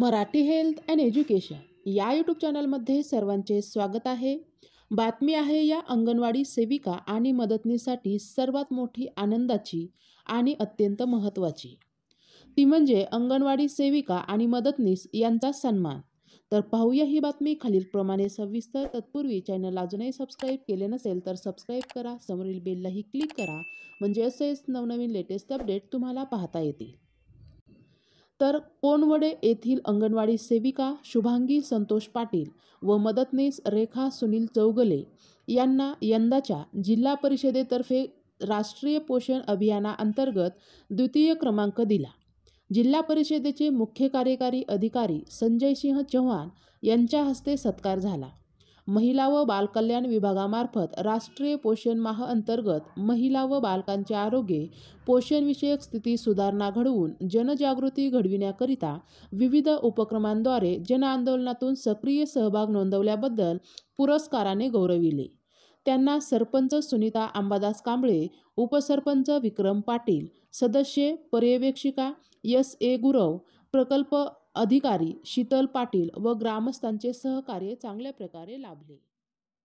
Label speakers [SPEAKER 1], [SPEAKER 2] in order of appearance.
[SPEAKER 1] Marathi health and education या YouTube चॅनलमध्ये सर्वांचे स्वागत आहे बातमी आहे या अंगणवाडी सेविका आणि मदतनीसाठी सर्वात मोठी आनंदाची आणि अत्यंत महत्त्वाची ती म्हणजे अंगणवाडी सेविका आणि मदतनीस यांचा सन्मान तर पाहूया ही बातमी खालीलप्रमाणे सविस्तर तत्पूर्वी चॅनल अजूनही सबस्क्राईब केले नसेल तर सबस्क्राईब करा समोरील बेललाही क्लिक करा म्हणजे असेच नवनवीन लेटेस्ट अपडेट तुम्हाला पाहता येतील तर कोणवडे येथील अंगणवाडी सेविका शुभांगी संतोष पाटील व मदतनीस रेखा सुनील चौगले यांना यंदाच्या जिल्हा परिषदेतर्फे राष्ट्रीय पोषण अभियानाअंतर्गत द्वितीय क्रमांक दिला जिल्हा परिषदेचे मुख्य कार्यकारी अधिकारी संजय सिंह चव्हाण यांच्या हस्ते सत्कार झाला महिला व बालकल्याण विभागामार्फत राष्ट्रीय पोषण माह अंतर्गत महिला व बालकांचे आरोग्य पोषणविषयक स्थिती सुधारणा घडवून जनजागृती घडविण्याकरिता विविध उपक्रमांद्वारे जनआंदोलनातून सक्रिय सहभाग नोंदवल्याबद्दल पुरस्काराने गौरविले त्यांना सरपंच सुनीता अंबादास कांबळे उपसरपंच विक्रम पाटील सदस्य पर्यवेक्षिका यस ए गुरव प्रकल्प अधिकारी शीतल पाटील व ग्रामस्थांचे सहकार्य चांगल्या प्रकारे लाभले